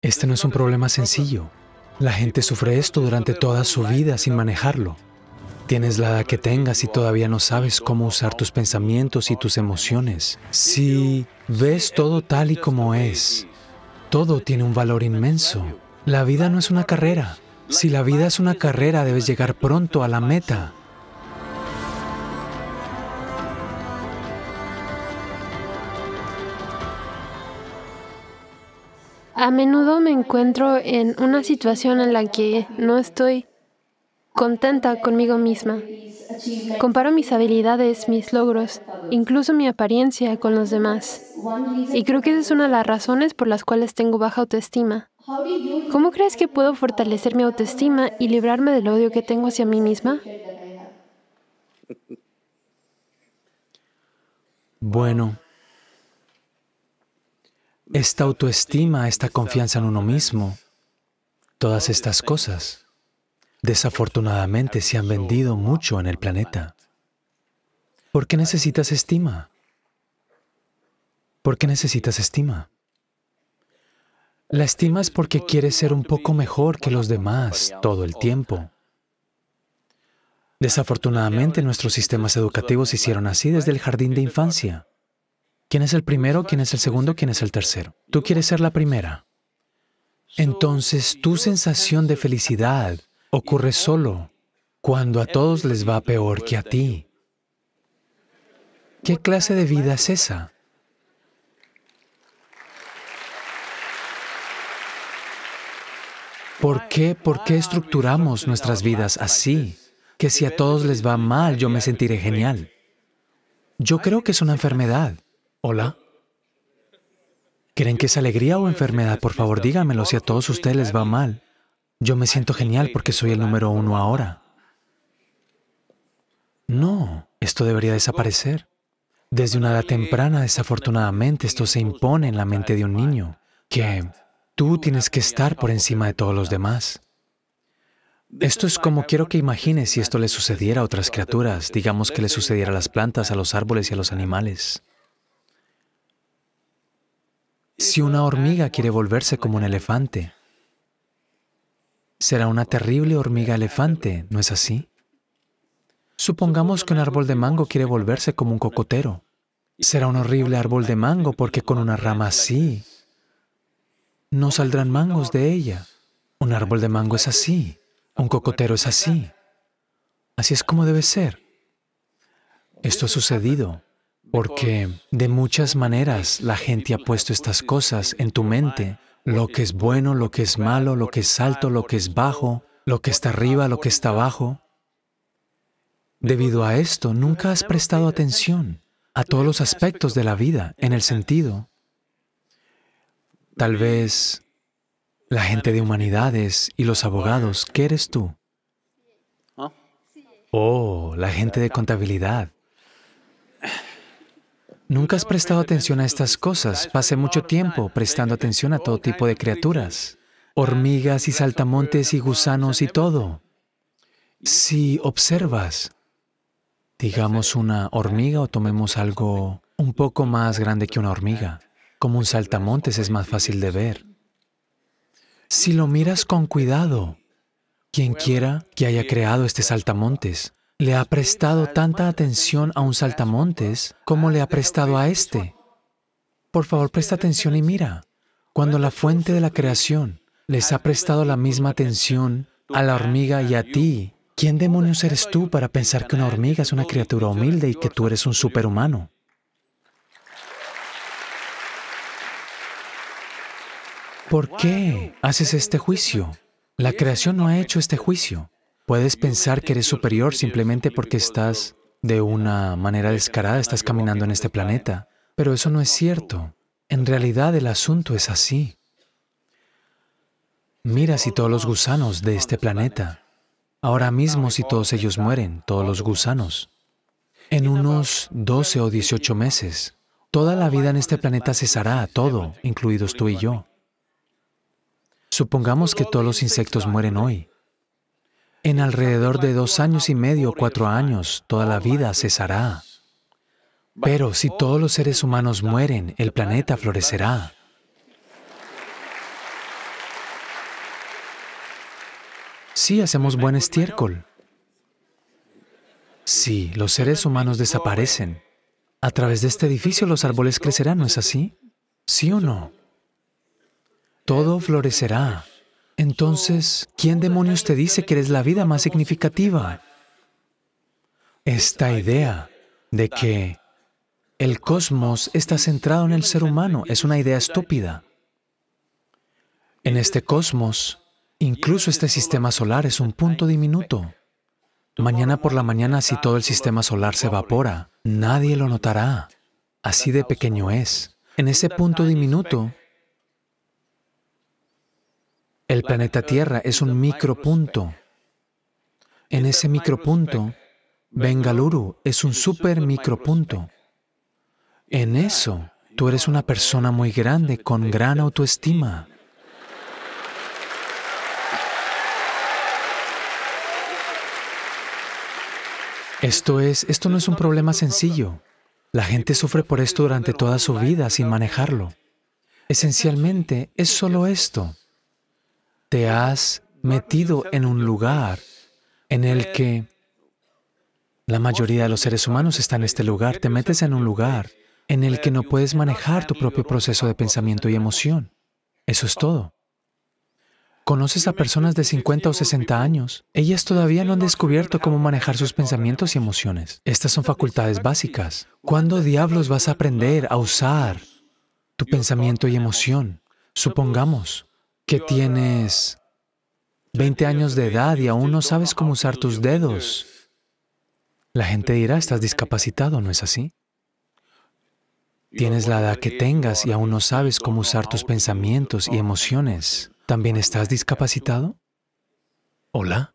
Este no es un problema sencillo. La gente sufre esto durante toda su vida sin manejarlo. Tienes la edad que tengas y todavía no sabes cómo usar tus pensamientos y tus emociones. Si ves todo tal y como es, todo tiene un valor inmenso. La vida no es una carrera. Si la vida es una carrera, debes llegar pronto a la meta. A menudo me encuentro en una situación en la que no estoy contenta conmigo misma. Comparo mis habilidades, mis logros, incluso mi apariencia con los demás. Y creo que esa es una de las razones por las cuales tengo baja autoestima. ¿Cómo crees que puedo fortalecer mi autoestima y librarme del odio que tengo hacia mí misma? Bueno, esta autoestima, esta confianza en uno mismo, todas estas cosas, desafortunadamente se han vendido mucho en el planeta. ¿Por qué necesitas estima? ¿Por qué necesitas estima? La estima es porque quieres ser un poco mejor que los demás todo el tiempo. Desafortunadamente, nuestros sistemas educativos se hicieron así desde el jardín de infancia. ¿Quién es el primero? ¿Quién es el segundo? ¿Quién es el tercero? Tú quieres ser la primera. Entonces tu sensación de felicidad ocurre solo cuando a todos les va peor que a ti. ¿Qué clase de vida es esa? ¿Por qué, ¿Por qué estructuramos nuestras vidas así? Que si a todos les va mal, yo me sentiré genial. Yo creo que es una enfermedad. Hola. ¿Creen que es alegría o enfermedad? Por favor, díganmelo si a todos ustedes les va mal. Yo me siento genial porque soy el número uno ahora. No, esto debería desaparecer. Desde una edad temprana, desafortunadamente, esto se impone en la mente de un niño, que tú tienes que estar por encima de todos los demás. Esto es como quiero que imagines si esto le sucediera a otras criaturas, digamos que le sucediera a las plantas, a los árboles y a los animales. Si una hormiga quiere volverse como un elefante, será una terrible hormiga elefante, ¿no es así? Supongamos que un árbol de mango quiere volverse como un cocotero. Será un horrible árbol de mango porque con una rama así no saldrán mangos de ella. Un árbol de mango es así. Un cocotero es así. Así es como debe ser. Esto ha sucedido. Porque de muchas maneras la gente ha puesto estas cosas en tu mente. Lo que es bueno, lo que es malo, lo que es alto, lo que es bajo, lo que está arriba, lo que está abajo. Debido a esto, nunca has prestado atención a todos los aspectos de la vida, en el sentido. Tal vez la gente de humanidades y los abogados, ¿qué eres tú? ¿Ah? Oh, la gente de contabilidad. Nunca has prestado atención a estas cosas. Pasé mucho tiempo prestando atención a todo tipo de criaturas, hormigas y saltamontes y gusanos y todo. Si observas, digamos una hormiga o tomemos algo un poco más grande que una hormiga, como un saltamontes es más fácil de ver. Si lo miras con cuidado, quien quiera que haya creado este saltamontes le ha prestado tanta atención a un saltamontes como le ha prestado a este. Por favor, presta atención y mira. Cuando la fuente de la creación les ha prestado la misma atención a la hormiga y a ti, ¿quién demonios eres tú para pensar que una hormiga es una criatura humilde y que tú eres un superhumano? ¿Por qué haces este juicio? La creación no ha hecho este juicio. Puedes pensar que eres superior simplemente porque estás, de una manera descarada, estás caminando en este planeta. Pero eso no es cierto. En realidad el asunto es así. Mira si todos los gusanos de este planeta, ahora mismo si todos ellos mueren, todos los gusanos, en unos 12 o 18 meses, toda la vida en este planeta cesará, todo, incluidos tú y yo. Supongamos que todos los insectos mueren hoy. En alrededor de dos años y medio cuatro años, toda la vida cesará. Pero si todos los seres humanos mueren, el planeta florecerá. Si hacemos buen estiércol. si los seres humanos desaparecen. A través de este edificio los árboles crecerán, ¿no es así? ¿Sí o no? Todo florecerá. Entonces, ¿quién demonios te dice que eres la vida más significativa? Esta idea de que el cosmos está centrado en el ser humano es una idea estúpida. En este cosmos, incluso este sistema solar es un punto diminuto. Mañana por la mañana, si todo el sistema solar se evapora, nadie lo notará. Así de pequeño es. En ese punto diminuto, el planeta Tierra es un micropunto. En ese micropunto, Bengaluru es un super micropunto. En eso, tú eres una persona muy grande con gran autoestima. Esto es, esto no es un problema sencillo. La gente sufre por esto durante toda su vida sin manejarlo. Esencialmente es solo esto te has metido en un lugar en el que la mayoría de los seres humanos está en este lugar. Te metes en un lugar en el que no puedes manejar tu propio proceso de pensamiento y emoción. Eso es todo. Conoces a personas de 50 o 60 años. Ellas todavía no han descubierto cómo manejar sus pensamientos y emociones. Estas son facultades básicas. ¿Cuándo diablos vas a aprender a usar tu pensamiento y emoción? Supongamos, que tienes 20 años de edad y aún no sabes cómo usar tus dedos. La gente dirá, estás discapacitado, ¿no es así? Tienes la edad que tengas y aún no sabes cómo usar tus pensamientos y emociones. ¿También estás discapacitado? Hola.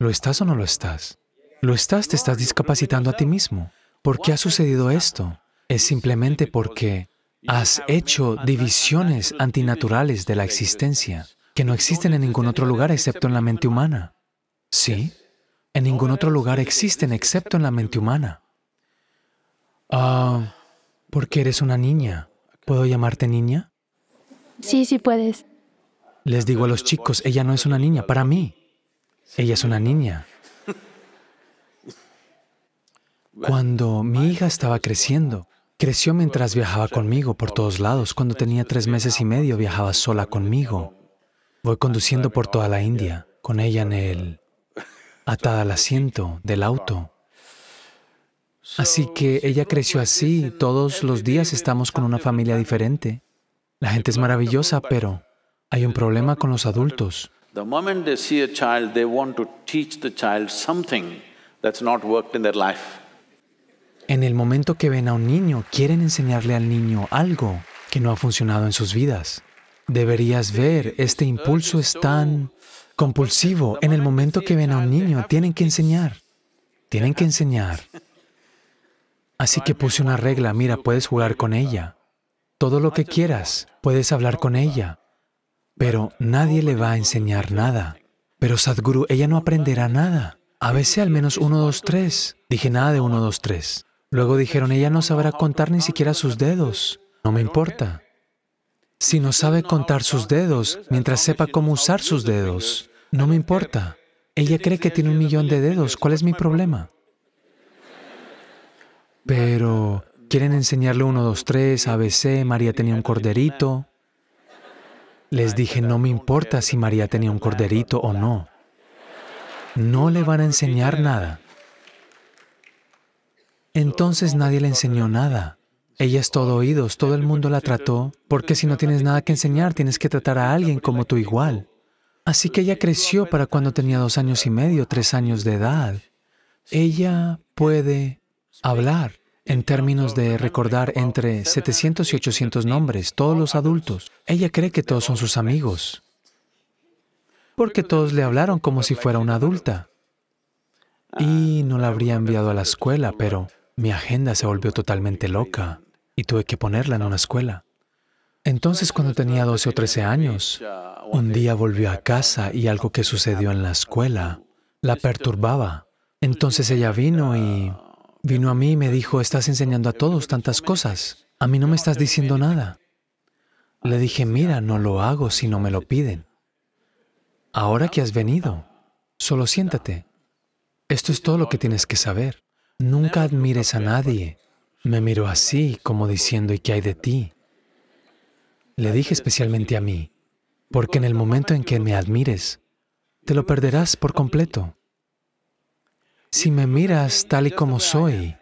¿Lo estás o no lo estás? Lo estás, te estás discapacitando a ti mismo. ¿Por qué ha sucedido esto? Es simplemente porque Has hecho divisiones antinaturales de la existencia que no existen en ningún otro lugar excepto en la mente humana. ¿Sí? En ningún otro lugar existen excepto en la mente humana. Ah, porque eres una niña. ¿Puedo llamarte niña? Sí, sí puedes. Les digo a los chicos, ella no es una niña, para mí. Ella es una niña. Cuando mi hija estaba creciendo, Creció mientras viajaba conmigo por todos lados. Cuando tenía tres meses y medio viajaba sola conmigo. Voy conduciendo por toda la India, con ella en el... atada al asiento del auto. Así que ella creció así. Todos los días estamos con una familia diferente. La gente es maravillosa, pero hay un problema con los adultos. The moment they see a child, they want to teach the child something that's not worked in en el momento que ven a un niño, quieren enseñarle al niño algo que no ha funcionado en sus vidas. Deberías ver, este impulso es tan compulsivo. En el momento que ven a un niño, tienen que enseñar. Tienen que enseñar. Así que puse una regla, mira, puedes jugar con ella. Todo lo que quieras, puedes hablar con ella. Pero nadie le va a enseñar nada. Pero Sadhguru, ella no aprenderá nada. A veces al menos uno, dos, tres. Dije nada de uno, dos, tres. Luego dijeron, ella no sabrá contar ni siquiera sus dedos. No me importa. Si no sabe contar sus dedos, mientras sepa cómo usar sus dedos, no me importa. Ella cree que tiene un millón de dedos. ¿Cuál es mi problema? Pero quieren enseñarle 1, 2, 3, ABC, María tenía un corderito. Les dije, no me importa si María tenía un corderito o no. No le van a enseñar nada. Entonces nadie le enseñó nada. Ella es todo oídos, todo el mundo la trató, porque si no tienes nada que enseñar, tienes que tratar a alguien como tu igual. Así que ella creció para cuando tenía dos años y medio, tres años de edad. Ella puede hablar en términos de recordar entre 700 y 800 nombres, todos los adultos. Ella cree que todos son sus amigos, porque todos le hablaron como si fuera una adulta. Y no la habría enviado a la escuela, pero mi agenda se volvió totalmente loca y tuve que ponerla en una escuela. Entonces, cuando tenía 12 o 13 años, un día volvió a casa y algo que sucedió en la escuela la perturbaba. Entonces ella vino y vino a mí y me dijo, estás enseñando a todos tantas cosas, a mí no me estás diciendo nada. Le dije, mira, no lo hago si no me lo piden. Ahora que has venido, solo siéntate. Esto es todo lo que tienes que saber nunca admires a nadie. Me miró así, como diciendo, ¿y qué hay de ti? Le dije especialmente a mí, porque en el momento en que me admires, te lo perderás por completo. Si me miras tal y como soy,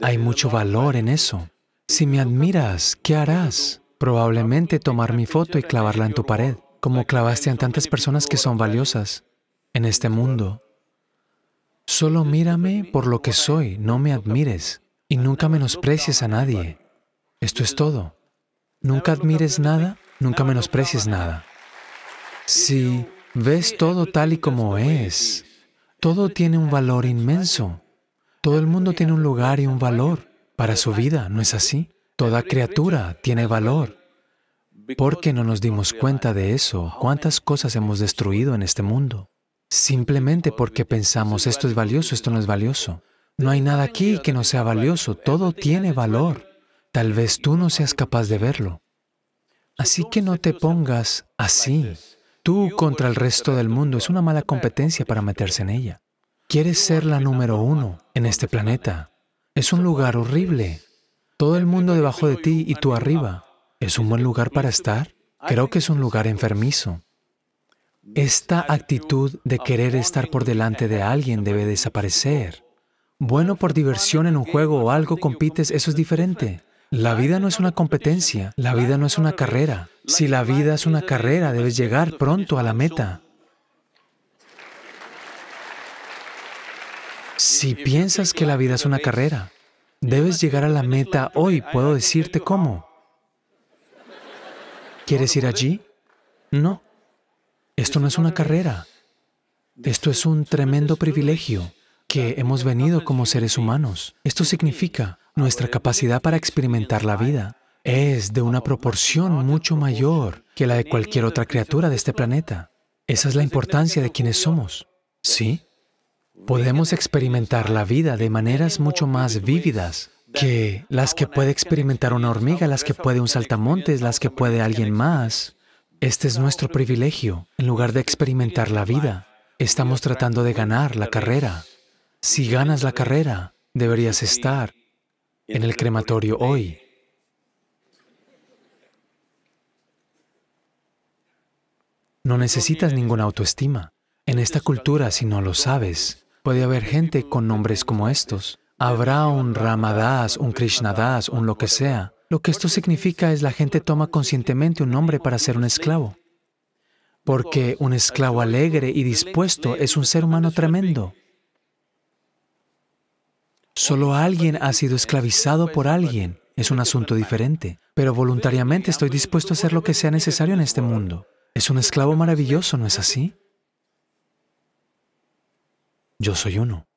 hay mucho valor en eso. Si me admiras, ¿qué harás? Probablemente tomar mi foto y clavarla en tu pared, como clavaste a tantas personas que son valiosas en este mundo. Solo mírame por lo que soy, no me admires y nunca menosprecies a nadie. Esto es todo. Nunca admires nada, nunca menosprecies nada. Si ves todo tal y como es, todo tiene un valor inmenso. Todo el mundo tiene un lugar y un valor para su vida, ¿no es así? Toda criatura tiene valor. ¿Por qué no nos dimos cuenta de eso? ¿Cuántas cosas hemos destruido en este mundo? simplemente porque pues pensamos, esto es valioso, esto no es valioso. No hay nada aquí que no sea valioso, todo tiene valor. Tal vez tú no seas capaz de verlo. Así que no te pongas así. Tú contra el resto del mundo es una mala competencia para meterse en ella. Quieres ser la número uno en este planeta. Es un lugar horrible. Todo el mundo debajo de ti y tú arriba. ¿Es un buen lugar para estar? Creo que es un lugar enfermizo. Esta actitud de querer estar por delante de alguien debe desaparecer. Bueno, por diversión en un juego o algo compites, eso es diferente. La vida no es una competencia, la vida no es una carrera. Si la vida es una carrera, debes llegar pronto a la meta. Si piensas que la vida es una carrera, debes llegar a la meta hoy. Puedo decirte cómo. ¿Quieres ir allí? No. Esto no es una carrera. Esto es un tremendo privilegio que hemos venido como seres humanos. Esto significa nuestra capacidad para experimentar la vida es de una proporción mucho mayor que la de cualquier otra criatura de este planeta. Esa es la importancia de quienes somos. ¿Sí? Podemos experimentar la vida de maneras mucho más vívidas que las que puede experimentar una hormiga, las que puede un saltamontes, las que puede alguien más, este es nuestro privilegio. En lugar de experimentar la vida, estamos tratando de ganar la carrera. Si ganas la carrera, deberías estar en el crematorio hoy. No necesitas ninguna autoestima. En esta cultura, si no lo sabes, puede haber gente con nombres como estos. Habrá un Ramadas, un Krishnadas, un lo que sea, lo que esto significa es la gente toma conscientemente un nombre para ser un esclavo. Porque un esclavo alegre y dispuesto es un ser humano tremendo. Solo alguien ha sido esclavizado por alguien. Es un asunto diferente. Pero voluntariamente estoy dispuesto a hacer lo que sea necesario en este mundo. Es un esclavo maravilloso, ¿no es así? Yo soy uno.